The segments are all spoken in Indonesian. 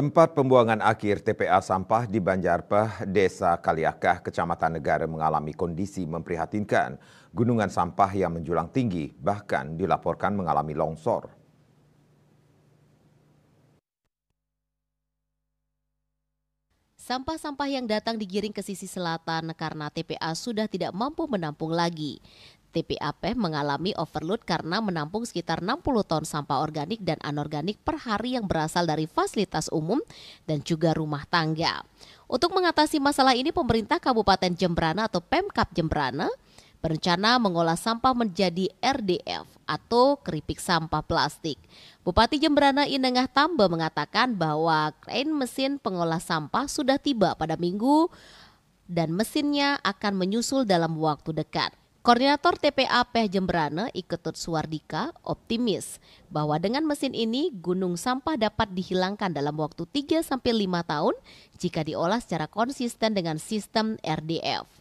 Tempat pembuangan akhir TPA sampah di Banjarpah, Desa Kaliakah, Kecamatan Negara mengalami kondisi memprihatinkan. Gunungan sampah yang menjulang tinggi bahkan dilaporkan mengalami longsor. Sampah-sampah yang datang digiring ke sisi selatan karena TPA sudah tidak mampu menampung lagi. TPAP mengalami overload karena menampung sekitar 60 ton sampah organik dan anorganik per hari yang berasal dari fasilitas umum dan juga rumah tangga. Untuk mengatasi masalah ini, pemerintah Kabupaten Jembrana atau Pemkap Jembrana berencana mengolah sampah menjadi RDF atau keripik sampah plastik. Bupati Jembrana Inengah Tambe mengatakan bahwa krain mesin pengolah sampah sudah tiba pada minggu dan mesinnya akan menyusul dalam waktu dekat. Koordinator TPA Peh Jemberane Iketut Suwardika optimis bahwa dengan mesin ini gunung sampah dapat dihilangkan dalam waktu 3-5 tahun jika diolah secara konsisten dengan sistem RDF.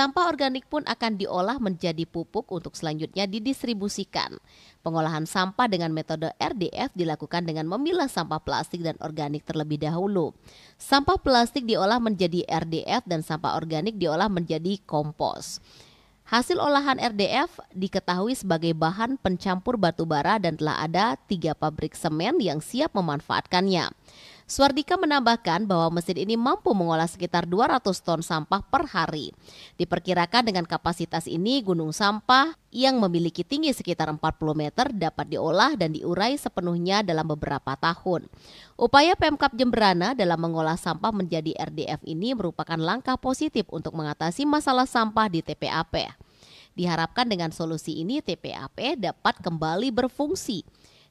Sampah organik pun akan diolah menjadi pupuk untuk selanjutnya didistribusikan. Pengolahan sampah dengan metode RDF dilakukan dengan memilah sampah plastik dan organik terlebih dahulu. Sampah plastik diolah menjadi RDF dan sampah organik diolah menjadi kompos. Hasil olahan RDF diketahui sebagai bahan pencampur batu bara dan telah ada tiga pabrik semen yang siap memanfaatkannya. Swardika menambahkan bahwa mesin ini mampu mengolah sekitar 200 ton sampah per hari. Diperkirakan dengan kapasitas ini gunung sampah yang memiliki tinggi sekitar 40 meter dapat diolah dan diurai sepenuhnya dalam beberapa tahun. Upaya Pemkap Jemberana dalam mengolah sampah menjadi RDF ini merupakan langkah positif untuk mengatasi masalah sampah di TPAP. Diharapkan dengan solusi ini TPAP dapat kembali berfungsi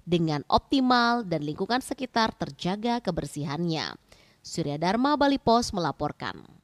dengan optimal dan lingkungan sekitar terjaga kebersihannya. Surya Dharma Bali Pos melaporkan.